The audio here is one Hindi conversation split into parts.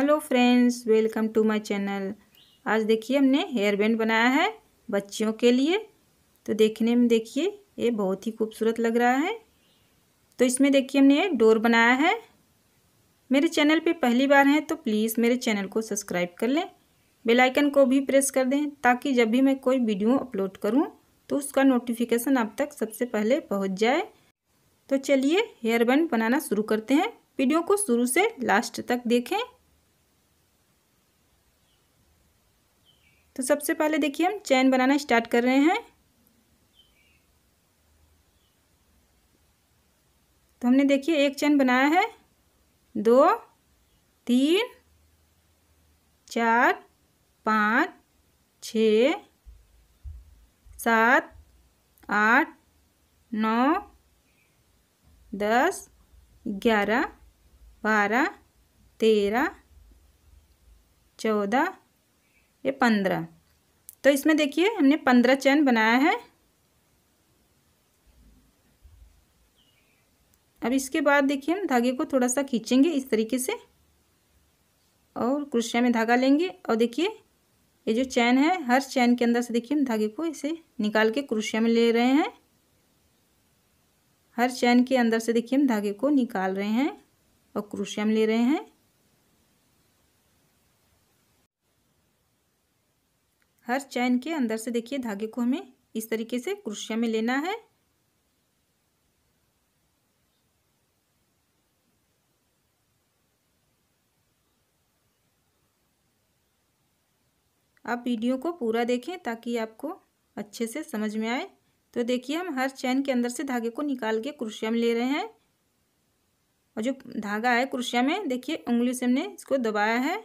hello friends welcome to my channel आज देखिए हमने हेयर बैंड बनाया है बच्चियों के लिए तो देखने में देखिए ये बहुत ही खूबसूरत लग रहा है तो इसमें देखिए हमने ये डोर बनाया है मेरे चैनल पे पहली बार हैं तो प्लीज़ मेरे चैनल को सब्सक्राइब कर लें बेल आइकन को भी प्रेस कर दें ताकि जब भी मैं कोई वीडियो अपलोड करूँ तो उसका नोटिफिकेशन आप तक सबसे पहले पहुँच जाए तो चलिए हेयर बैंड बनाना शुरू करते हैं वीडियो को शुरू से लास्ट तक देखें तो सबसे पहले देखिए हम चैन बनाना स्टार्ट कर रहे हैं तो हमने देखिए एक चैन बनाया है दो तीन चार पाँच छ सात आठ नौ दस ग्यारह बारह तेरह चौदह ये पंद्रह तो इसमें देखिए हमने पंद्रह चैन बनाया है अब इसके बाद देखिए हम धागे को थोड़ा सा खींचेंगे इस तरीके से और क्रोशिया में धागा लेंगे और देखिए ये जो चैन है हर चैन के अंदर से देखिए हम धागे को इसे निकाल के क्रोशिया में ले रहे हैं हर चैन के अंदर से देखिए हम धागे को निकाल रहे हैं और क्रोशिया में ले रहे हैं हर चैन के अंदर से देखिए धागे को हमें इस तरीके से क्रुशिया में लेना है आप वीडियो को पूरा देखें ताकि आपको अच्छे से समझ में आए तो देखिए हम हर चैन के अंदर से धागे को निकाल के क्रुशिया में ले रहे हैं और जो धागा है क्रुशिया में देखिए उंगली से हमने इसको दबाया है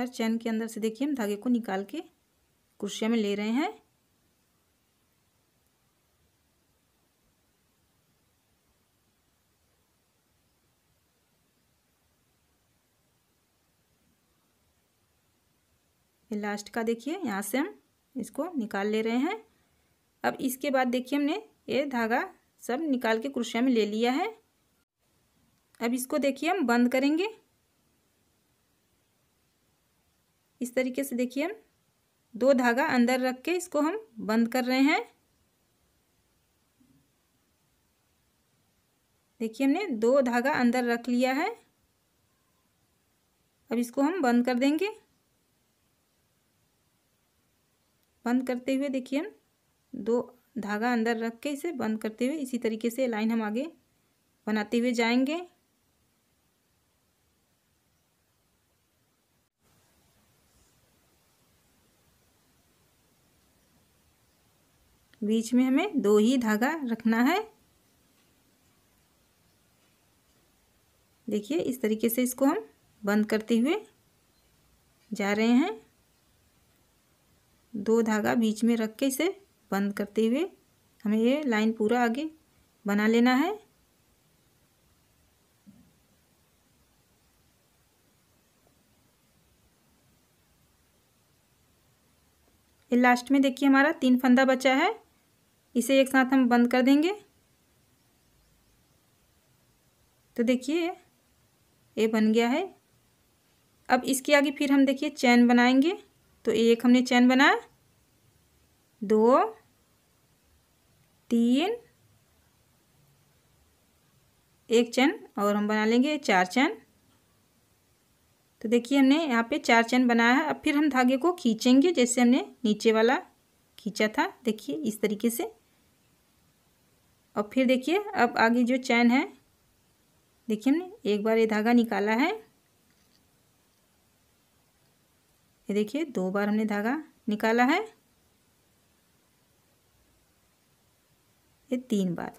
हर चैन के अंदर से देखिए हम धागे को निकाल के कुर्सिया में ले रहे हैं लास्ट का देखिए यहाँ से हम इसको निकाल ले रहे हैं अब इसके बाद देखिए हमने ये धागा सब निकाल के क्रोशिया में ले लिया है अब इसको देखिए हम बंद करेंगे इस तरीके से देखिए दो धागा अंदर रख के इसको हम बंद कर रहे हैं देखिए हमने दो धागा अंदर रख लिया है अब इसको हम बंद कर देंगे बंद करते हुए देखिए हम दो धागा अंदर रख के इसे बंद करते हुए इसी तरीके से लाइन हम आगे बनाते हुए जाएंगे बीच में हमें दो ही धागा रखना है देखिए इस तरीके से इसको हम बंद करते हुए जा रहे हैं दो धागा बीच में रख के इसे बंद करते हुए हमें ये लाइन पूरा आगे बना लेना है ये लास्ट में देखिए हमारा तीन फंदा बचा है इसे एक साथ हम बंद कर देंगे तो देखिए ये बन गया है अब इसके आगे फिर हम देखिए चैन बनाएंगे तो एक हमने चैन बनाया दो तीन एक चैन और हम बना लेंगे चार चैन तो देखिए हमने यहाँ पे चार चैन बनाया है अब फिर हम धागे को खींचेंगे जैसे हमने नीचे वाला खींचा था देखिए इस तरीके से और फिर देखिए अब आगे जो चैन है देखिए हमने एक बार ये धागा निकाला है ये देखिए दो बार हमने धागा निकाला है ये तीन बार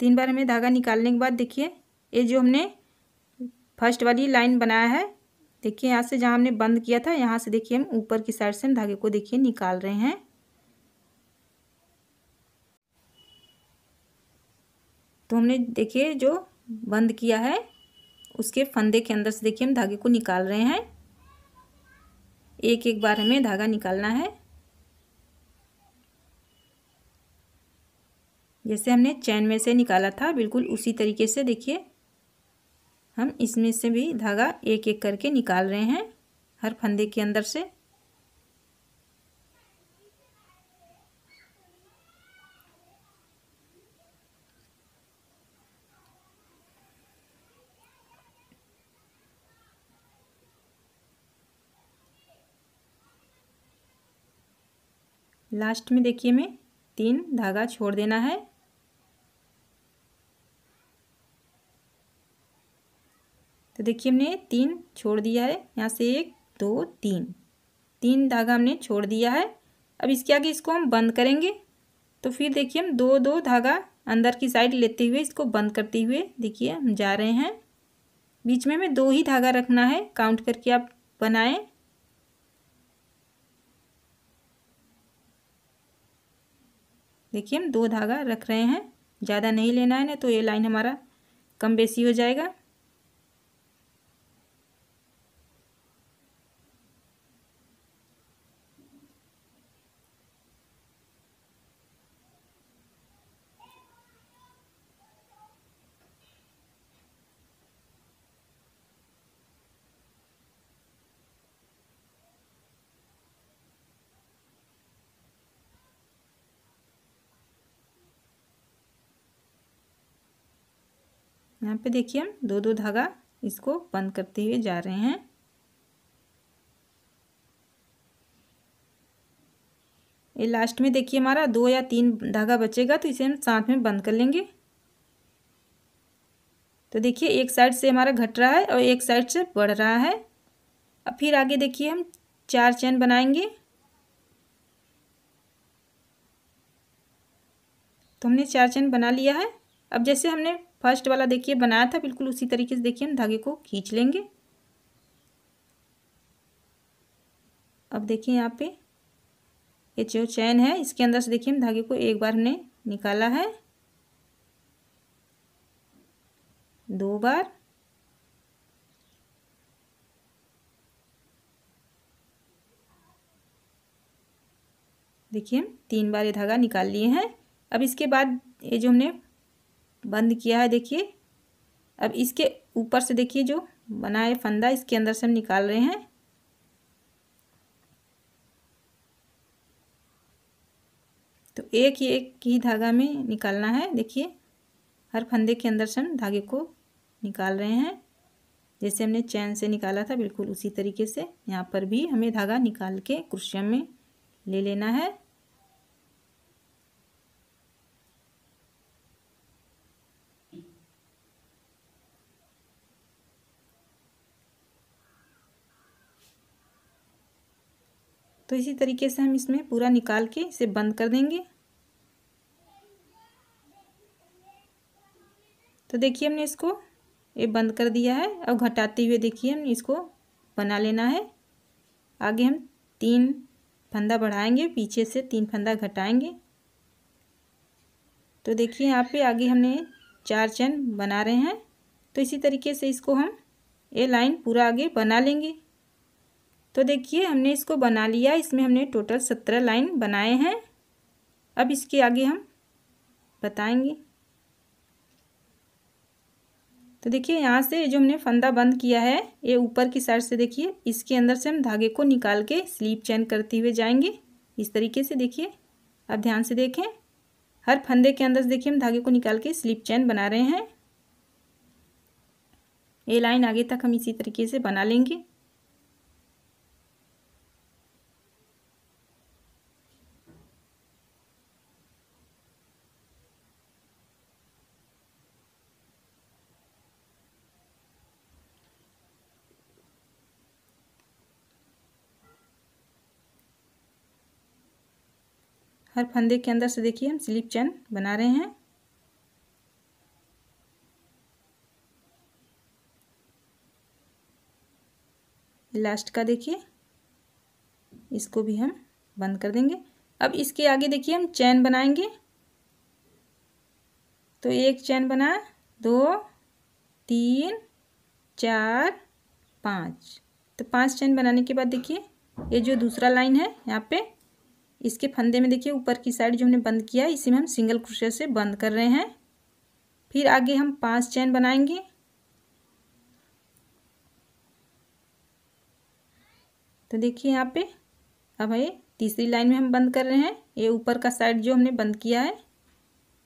तीन बार हमने धागा निकालने के बाद देखिए ये जो हमने फर्स्ट वाली लाइन बनाया है देखिए यहाँ से जहाँ हमने बंद किया था यहाँ से देखिए हम ऊपर की साइड से हम धागे को देखिए निकाल रहे हैं तो हमने देखिए जो बंद किया है उसके फंदे के अंदर से देखिए हम धागे को निकाल रहे हैं एक एक बार हमें धागा निकालना है जैसे हमने चैन में से निकाला था बिल्कुल उसी तरीके से देखिए हम इसमें से भी धागा एक एक करके निकाल रहे हैं हर फंदे के अंदर से लास्ट में देखिए मैं तीन धागा छोड़ देना है तो देखिए हमने तीन छोड़ दिया है यहाँ से एक दो तीन तीन धागा हमने छोड़ दिया है अब इसके आगे इसको हम बंद करेंगे तो फिर देखिए हम दो दो धागा अंदर की साइड लेते हुए इसको बंद करते हुए देखिए हम जा रहे हैं बीच में हमें दो ही धागा रखना है काउंट करके आप बनाएं देखिए हम दो धागा रख रहे हैं ज़्यादा नहीं लेना है ना तो ये लाइन हमारा कम बेसी हो जाएगा यहाँ पे देखिए हम दो दो धागा इसको बंद करते हुए जा रहे हैं ये लास्ट में देखिए हमारा दो या तीन धागा बचेगा तो इसे हम साथ में बंद कर लेंगे तो देखिए एक साइड से हमारा घट रहा है और एक साइड से बढ़ रहा है अब फिर आगे देखिए हम चार चैन बनाएंगे तो हमने चार चैन बना लिया है अब जैसे हमने फर्स्ट वाला देखिए बनाया था बिल्कुल उसी तरीके से देखिए हम धागे को खींच लेंगे अब देखिए यहाँ पे ये जो चैन है इसके अंदर से देखिए हम धागे को एक बार हमने निकाला है दो बार देखिए हम तीन बार ये धागा निकाल लिए हैं अब इसके बाद ये जो हमने बंद किया है देखिए अब इसके ऊपर से देखिए जो बना है फंदा इसके अंदर से हम निकाल रहे हैं तो एक ही एक ही धागा में निकालना है देखिए हर फंदे के अंदर से हम धागे को निकाल रहे हैं जैसे हमने चैन से निकाला था बिल्कुल उसी तरीके से यहाँ पर भी हमें धागा निकाल के क्रुशियम में ले लेना है तो इसी तरीके से हम इसमें पूरा निकाल के इसे बंद कर देंगे तो देखिए हमने इसको ये बंद कर दिया है अब घटाते हुए देखिए हमने इसको बना लेना है आगे हम तीन फंदा बढ़ाएंगे पीछे से तीन फंदा घटाएंगे तो देखिए यहाँ पे आगे हमने चार चैन बना रहे हैं तो इसी तरीके से इसको हम ये लाइन पूरा आगे बना लेंगे तो देखिए हमने इसको बना लिया इसमें हमने टोटल सत्रह लाइन बनाए हैं अब इसके आगे हम बताएंगे तो देखिए यहाँ से जो हमने फंदा बंद किया है ये ऊपर की साइड से देखिए इसके अंदर से हम धागे को निकाल के स्लीप चैन करते हुए जाएंगे इस तरीके से देखिए अब ध्यान से देखें हर फंदे के अंदर से देखिए हम धागे को निकाल के स्लीप चैन बना रहे हैं ये लाइन आगे तक हम इसी तरीके से बना लेंगे हर फंदे के अंदर से देखिए हम स्लिप चैन बना रहे हैं लास्ट का देखिए इसको भी हम बंद कर देंगे अब इसके आगे देखिए हम चैन बनाएंगे तो एक चैन बना दो तीन चार पाँच तो पांच चैन बनाने के बाद देखिए ये जो दूसरा लाइन है यहाँ पे इसके फंदे में देखिए ऊपर की साइड जो हमने बंद किया इसी में हम सिंगल क्रोशिया से बंद कर रहे हैं फिर आगे हम पांच चैन बनाएंगे तो देखिए यहाँ पे अब ये तीसरी लाइन में हम बंद कर रहे हैं ये ऊपर का साइड जो हमने बंद किया है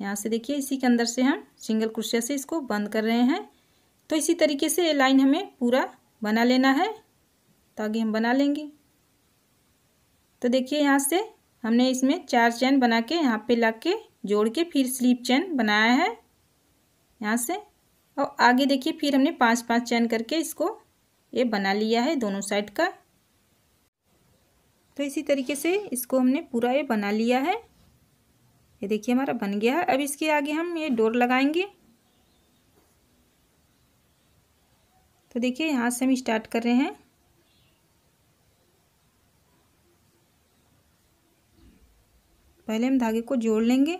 यहाँ से देखिए इसी के अंदर से हम सिंगल क्रोशिया से इसको बंद कर रहे हैं तो इसी तरीके से ये लाइन हमें पूरा बना लेना है तो आगे हम बना लेंगे तो देखिए यहाँ से हमने इसमें चार चैन बना के यहाँ पे ला के जोड़ के फिर स्लीप चैन बनाया है यहाँ से और आगे देखिए फिर हमने पांच पांच चैन करके इसको ये बना लिया है दोनों साइड का तो इसी तरीके से इसको हमने पूरा ये बना लिया है ये देखिए हमारा बन गया है अब इसके आगे हम ये डोर लगाएंगे तो देखिए यहाँ से हम स्टार्ट कर रहे हैं पहले हम धागे को जोड़ लेंगे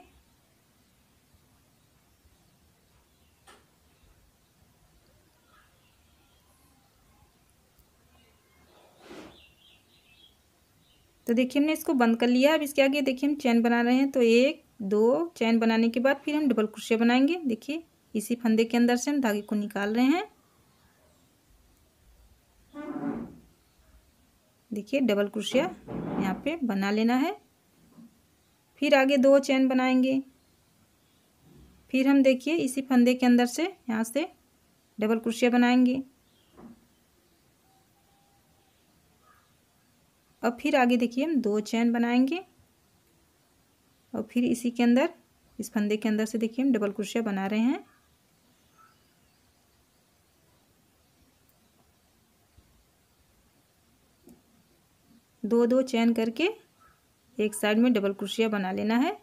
तो देखिए हमने इसको बंद कर लिया अब इसके आगे देखिए हम चैन बना रहे हैं तो एक दो चैन बनाने के बाद फिर हम डबल क्रोशिया बनाएंगे देखिए इसी फंदे के अंदर से हम धागे को निकाल रहे हैं देखिए डबल क्रोशिया यहाँ पे बना लेना है फिर आगे दो चैन बनाएंगे फिर हम देखिए इसी फंदे के अंदर से यहाँ से डबल क्रोशिया बनाएंगे और फिर आगे देखिए हम दो चैन बनाएंगे और फिर इसी के अंदर इस फंदे के अंदर से देखिए हम डबल क्रोशिया बना रहे हैं दो दो चैन करके एक साइड में डबल क्रोशिया बना लेना है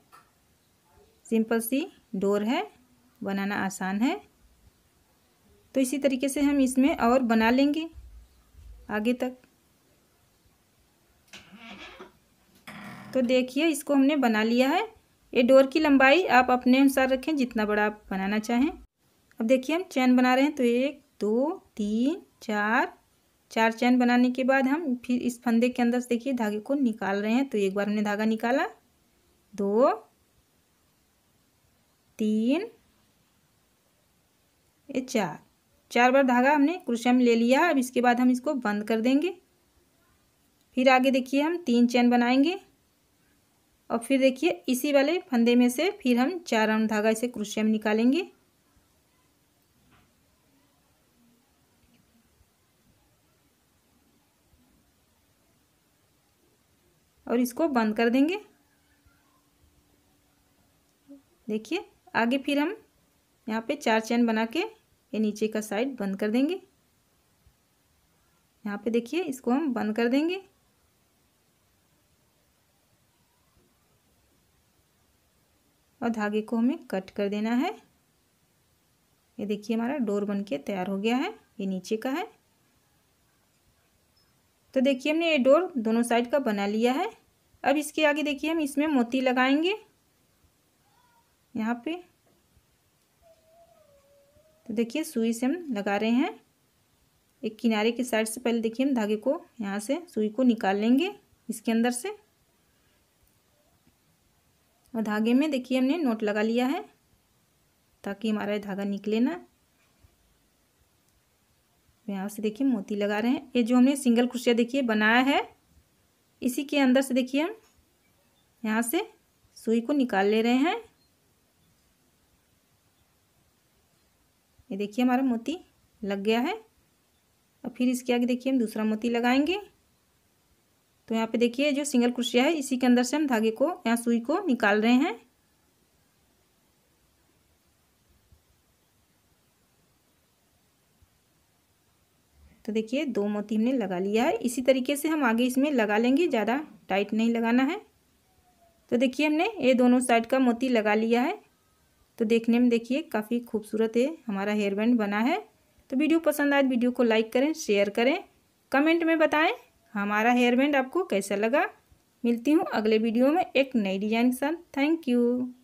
सिंपल सी डोर है बनाना आसान है तो इसी तरीके से हम इसमें और बना लेंगे आगे तक तो देखिए इसको हमने बना लिया है ये डोर की लंबाई आप अपने अनुसार रखें जितना बड़ा आप बनाना चाहें अब देखिए हम चैन बना रहे हैं तो एक दो तीन चार चार चैन बनाने के बाद हम फिर इस फंदे के अंदर से देखिए धागे को निकाल रहे हैं तो एक बार हमने धागा निकाला दो तीन ये चार चार बार धागा हमने क्रुशा में ले लिया अब इसके बाद हम इसको बंद कर देंगे फिर आगे देखिए हम तीन चैन बनाएंगे और फिर देखिए इसी वाले फंदे में से फिर हम चार राउंड धागा इसे क्रुशिया में निकालेंगे और इसको बंद कर देंगे देखिए आगे फिर हम यहाँ पे चार चैन बना के ये नीचे का साइड बंद कर देंगे यहाँ पे देखिए इसको हम बंद कर देंगे और धागे को हमें कट कर देना है ये देखिए हमारा डोर बन के तैयार हो गया है ये नीचे का है तो देखिए हमने ये डोर दोनों साइड का बना लिया है अब इसके आगे देखिए हम इसमें मोती लगाएंगे यहाँ पे तो देखिए सुई से हम लगा रहे हैं एक किनारे के साइड से पहले देखिए हम धागे को यहाँ से सुई को निकाल लेंगे इसके अंदर से और धागे में देखिए हमने नोट लगा लिया है ताकि हमारा धागा निकले ना तो यहाँ से देखिए मोती लगा रहे हैं ये जो हमने सिंगल क्रोशिया देखिए बनाया है इसी के अंदर से देखिए हम यहाँ से सुई को निकाल ले रहे हैं ये देखिए हमारा मोती लग गया है और फिर इसके आगे देखिए हम दूसरा मोती लगाएंगे तो यहाँ पे देखिए जो सिंगल क्रोशिया है इसी के अंदर से हम धागे को यहाँ सुई को निकाल रहे हैं तो देखिए दो मोती हमने लगा लिया है इसी तरीके से हम आगे इसमें लगा लेंगे ज़्यादा टाइट नहीं लगाना है तो देखिए हमने ये दोनों साइड का मोती लगा लिया है तो देखने में देखिए काफ़ी खूबसूरत है हमारा हेयर बैंड बना है तो वीडियो पसंद आए तो वीडियो को लाइक करें शेयर करें कमेंट में बताएं हमारा हेयर बैंड आपको कैसा लगा मिलती हूँ अगले वीडियो में एक नई डिज़ाइन के साथ थैंक यू